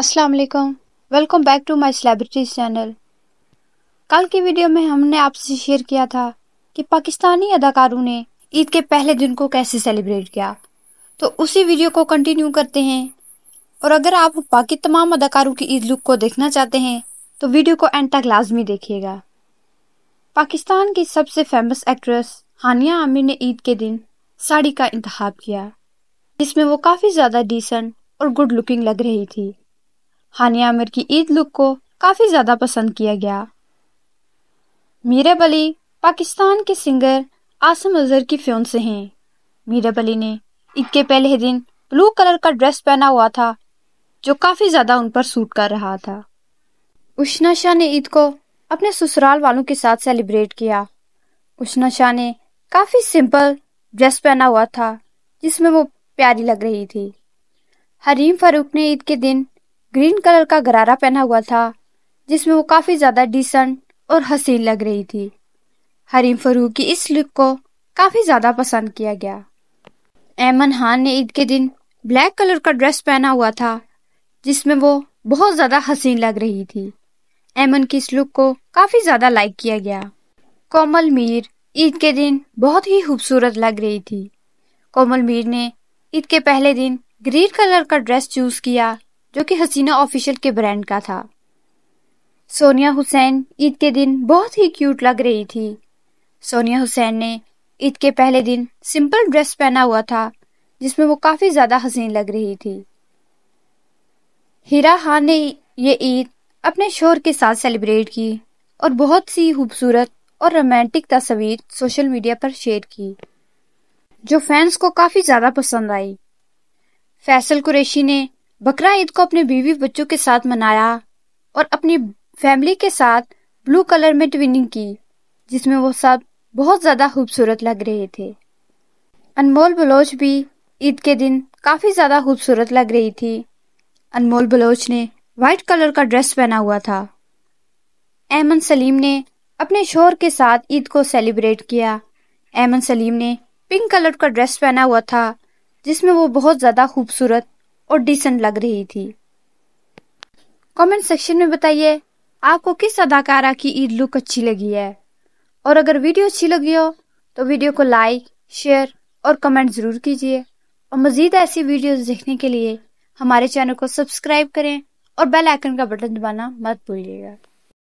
अस्सलाम वालेकुम welcome back to my celebrities channel कल की वीडियो में हमने आपसे शेयर किया था कि पाकिस्तानी अदाकारों ने ईद के पहले दिन को कैसे सेलिब्रेट किया तो उसी वीडियो को कंटिन्यू करते हैं और अगर आप बाकी तमाम अदाकारों की ईद लुक को देखना चाहते हैं तो वीडियो को एंड तक लाजमी देखिएगा पाकिस्तान की सबसे फेमस एक्ट्रेस हानिया आमिर ने ईद के दिन साड़ी का इंतखब किया जिसमें वो काफ़ी ज़्यादा डिसेंट और गुड लुकिंग लग रही थी हानिया आमिर की ईद लुक को काफ़ी ज़्यादा पसंद किया गया मीरा बली पाकिस्तान के सिंगर आसम अजहर की फ्योन से हैं मीरा बली ने ईद के पहले दिन ब्लू कलर का ड्रेस पहना हुआ था जो काफ़ी ज़्यादा उन पर सूट कर रहा था उष्णा शाह ने ईद को अपने ससुराल वालों के साथ सेलिब्रेट किया उष्णा शाह ने काफ़ी सिंपल ड्रेस पहना हुआ था जिसमें वो प्यारी लग रही थी हरीम फारूक ने ईद के दिन ग्रीन कलर का गरारा पहना हुआ था जिसमें वो काफी ज्यादा डिसेंट और हसीन लग रही थी हरीम फरूक की इस लुक को काफी ज्यादा पसंद किया गया ऐमन खान ने ईद के दिन ब्लैक कलर का ड्रेस पहना हुआ था जिसमें वो बहुत ज्यादा हसीन लग रही थी ऐमन की इस लुक को काफी ज्यादा लाइक किया गया कोमल मीर ईद के दिन बहुत ही खूबसूरत लग रही थी कोमल मीर ने ईद के पहले दिन ग्रीन कलर का ड्रेस चूज किया जो कि हसीना ऑफिशियल के ब्रांड का था सोनिया हुसैन ईद के दिन बहुत ही क्यूट लग रही थी सोनिया हुसैन ने ईद के पहले दिन सिंपल ड्रेस पहना हुआ था जिसमें वो काफी ज्यादा हसीन लग रही थी हीरा खान ने ये ईद अपने शोर के साथ सेलिब्रेट की और बहुत सी खूबसूरत और रोमांटिक तस्वीर सोशल मीडिया पर शेयर की जो फैंस को काफी ज्यादा पसंद आई फैसल कुरैशी ने बकरा ईद को अपने बीवी बच्चों के साथ मनाया और अपनी फैमिली के साथ ब्लू कलर में ट्विनिंग की जिसमें वो सब बहुत ज़्यादा खूबसूरत लग रहे थे अनमोल बलोच भी ईद के दिन काफ़ी ज़्यादा खूबसूरत लग रही थी अनमोल बलोच ने वाइट कलर का ड्रेस पहना हुआ था एमन सलीम ने अपने शोर के साथ ईद को सेलिब्रेट किया एमन सलीम ने पिंक कलर का ड्रेस पहना हुआ था जिसमें वो बहुत ज़्यादा खूबसूरत और डिसेंट लग रही थी कमेंट सेक्शन में बताइए आपको किस अदाकारा की ईद लुक अच्छी लगी है और अगर वीडियो अच्छी लगी हो तो वीडियो को लाइक शेयर और कमेंट ज़रूर कीजिए और मज़ीद ऐसी वीडियोस देखने के लिए हमारे चैनल को सब्सक्राइब करें और बेल आइकन का बटन दबाना मत भूलिएगा